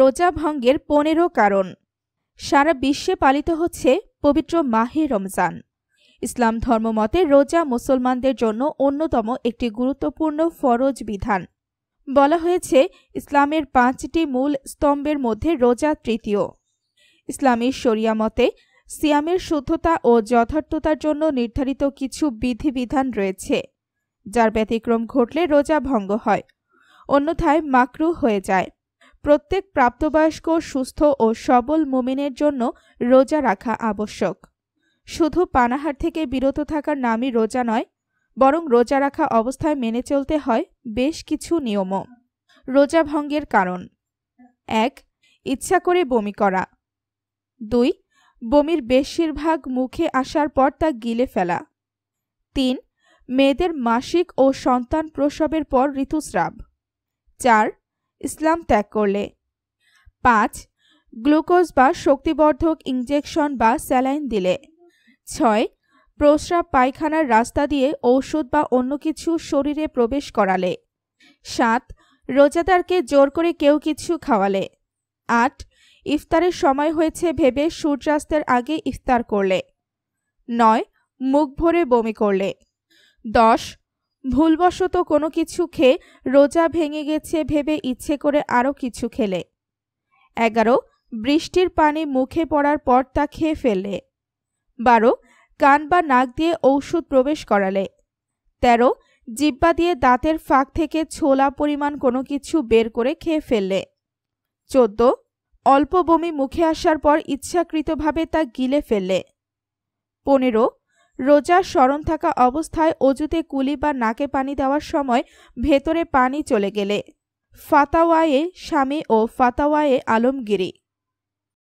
রোজা ভঙ্গের পনেরো কারণ সারা বিশ্বে পালিত হচ্ছে পবিত্র মাহে রমজান ইসলাম ধর্মমতে রোজা মুসলমানদের জন্য অন্যতম একটি গুরুত্বপূর্ণ ফরজ বিধান বলা হয়েছে ইসলামের পাঁচটি মূল স্তম্ভের মধ্যে রোজা তৃতীয় ইসলামী শরিয়া মতে সিয়ামের শুদ্ধতা ও যথার্থতার জন্য নির্ধারিত কিছু বিধিবিধান রয়েছে যার ব্যতিক্রম ঘটলে রোজা ভঙ্গ হয় অন্যথায় মাকরু হয়ে যায় প্রত্যেক প্রাপ্তবয়স্ক সুস্থ ও সবল মোমিনের জন্য রোজা রাখা আবশ্যক শুধু পানাহার থেকে বিরত থাকার নামই রোজা নয় বরং রোজা রাখা অবস্থায় মেনে চলতে হয় বেশ কিছু নিয়মও রোজা ভঙ্গের কারণ এক ইচ্ছা করে বমি করা দুই বমির বেশিরভাগ মুখে আসার পর তা গিলে ফেলা তিন মেয়েদের মাসিক ও সন্তান প্রসবের পর ঋতুস্রাব চার ইসলাম ত্যাগ করলে পাঁচ গ্লুকোজ বা শক্তিবর্ধক ইঞ্জেকশন বা স্যালাইন দিলে ছয় প্রস্রাব পায়খানার রাস্তা দিয়ে ঔষধ বা অন্য কিছু শরীরে প্রবেশ করালে সাত রোজাদারকে জোর করে কেউ কিছু খাওয়ালে আট ইফতারের সময় হয়েছে ভেবে সূর্যাস্তের আগে ইফতার করলে নয় মুখ ভরে বমি করলে দশ ভুলবশত কোনো কিছু খেয়ে রোজা ভেঙে গেছে ভেবে ইচ্ছে করে আরও কিছু খেলে এগারো বৃষ্টির পানি মুখে পড়ার পর তা খেয়ে ফেললে বারো কান বা নাক দিয়ে ঔষধ প্রবেশ করালে তেরো জিব্বা দিয়ে দাঁতের ফাঁক থেকে ছোলা পরিমাণ কোনো কিছু বের করে খেয়ে ফেললে চোদ্দ অল্প বমি মুখে আসার পর ইচ্ছাকৃতভাবে তা গিলে ফেললে পনেরো রোজার স্মরণ থাকা অবস্থায় অজুতে কুলি বা নাকে পানি দেওয়ার সময় ভেতরে পানি চলে গেলে ফাতাওয়ায়ে স্বামী ও ফাতাওয়ায়ে আলমগিরি